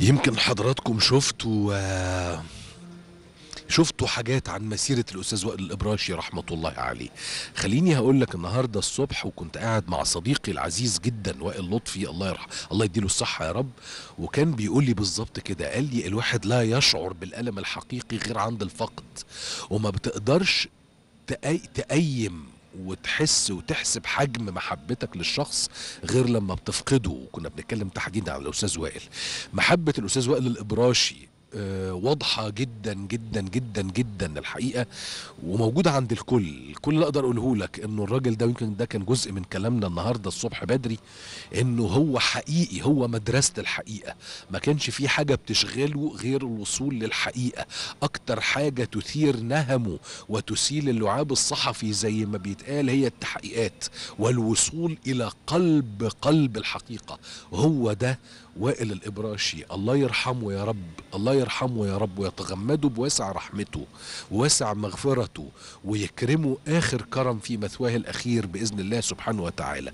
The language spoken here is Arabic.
يمكن حضراتكم شفتوا آه، شفتوا حاجات عن مسيرة الأستاذ وائل الإبراشي رحمة الله عليه خليني هقول لك النهاردة الصبح وكنت قاعد مع صديقي العزيز جدا وائل لطفي الله يرحمه الله يديله الصحة يا رب وكان بيقول لي بالظبط كده قال لي الواحد لا يشعر بالألم الحقيقي غير عند الفقد وما بتقدرش تقيم وتحس وتحسب حجم محبتك للشخص غير لما بتفقده كنا بنتكلم تحديدا عن الاستاذ وائل محبه الاستاذ وائل الابراشي آه، واضحة جدا جدا جدا جدا الحقيقة وموجودة عند الكل كل اللي اقدر اقوله لك انه الراجل ده يمكن ده كان جزء من كلامنا النهاردة الصبح بدري انه هو حقيقي هو مدرسة الحقيقة ما كانش في حاجة بتشغله غير الوصول للحقيقة اكتر حاجة تثير نهمه وتسيل اللعاب الصحفي زي ما بيتقال هي التحقيقات والوصول الى قلب قلب الحقيقة هو ده وائل الابراشي الله يرحمه يا رب الله يرحمه يا رب ويتغمده بواسع رحمته وواسع مغفرته ويكرمه آخر كرم في مثواه الأخير بإذن الله سبحانه وتعالى